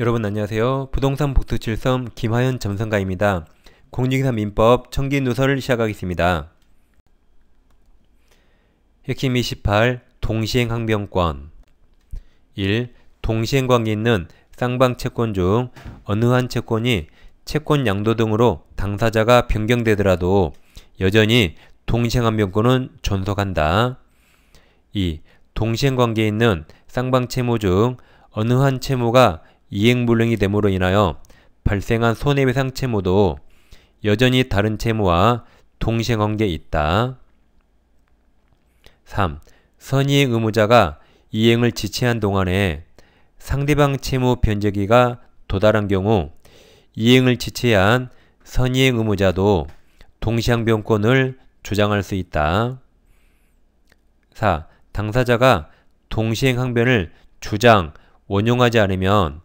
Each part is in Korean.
여러분 안녕하세요. 부동산 복수칠섬 김하연 점성가입니다. 공직사 민법 청기 누설을 시작하겠습니다. 핵심 28 동시행 항변권 1. 동시행 관계 있는 쌍방 채권 중 어느 한 채권이 채권 양도 등으로 당사자가 변경되더라도 여전히 동시행 항변권은 존속한다. 2. 동시행 관계 있는 쌍방 채무 중 어느 한 채무가 이행불능이 됨으로 인하여 발생한 손해배상 채무도 여전히 다른 채무와 동시관계에 있다. 3. 선의행 의무자가 이행을 지체한 동안에 상대방 채무 변제기가 도달한 경우 이행을 지체한 선의행 의무자도 동시항변권을 주장할 수 있다. 4. 당사자가 동시행 항변을 주장, 원용하지 않으면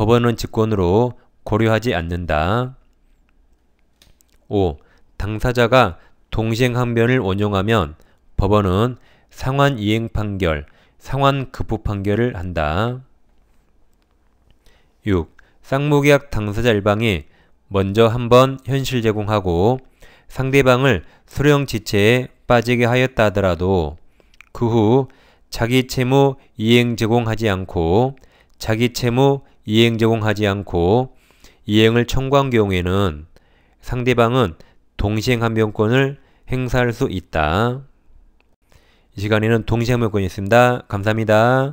법원은 직권으로 고려하지 않는다. 5. 당사자가 동시행항변을 원용하면 법원은 상환 이행 판결, 상환 급부 판결을 한다. 6. 쌍무계약 당사자 일방이 먼저 한번 현실 제공하고 상대방을 수령 지체에 빠지게 하였다 하더라도 그 후 자기 채무 이행 제공하지 않고 자기 채무 이행 제공하지 않고 이행을 청구한 경우에는 상대방은 동시행한병권을 행사할 수 있다. 이 시간에는 동시행명권이 있습니다. 감사합니다.